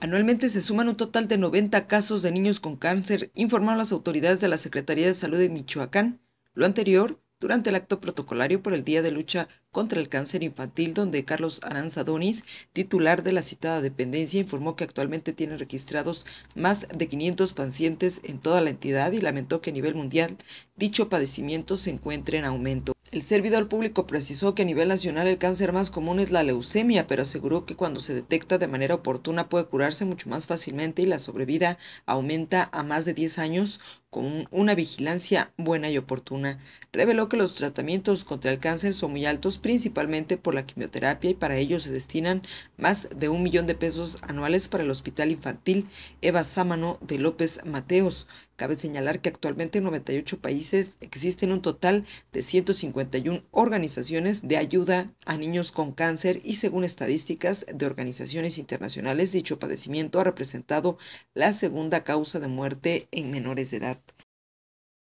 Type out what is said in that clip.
Anualmente se suman un total de 90 casos de niños con cáncer, informaron las autoridades de la Secretaría de Salud de Michoacán. Lo anterior durante el acto protocolario por el Día de Lucha contra el Cáncer Infantil, donde Carlos Aranzadonis, titular de la citada dependencia, informó que actualmente tiene registrados más de 500 pacientes en toda la entidad y lamentó que a nivel mundial dicho padecimiento se encuentre en aumento. El servidor público precisó que a nivel nacional el cáncer más común es la leucemia, pero aseguró que cuando se detecta de manera oportuna puede curarse mucho más fácilmente y la sobrevida aumenta a más de 10 años con una vigilancia buena y oportuna. Reveló que los tratamientos contra el cáncer son muy altos, principalmente por la quimioterapia, y para ello se destinan más de un millón de pesos anuales para el Hospital Infantil Eva Sámano de López Mateos. Cabe señalar que actualmente en 98 países existen un total de 151 organizaciones de ayuda a niños con cáncer y según estadísticas de organizaciones internacionales, dicho padecimiento ha representado la segunda causa de muerte en menores de edad.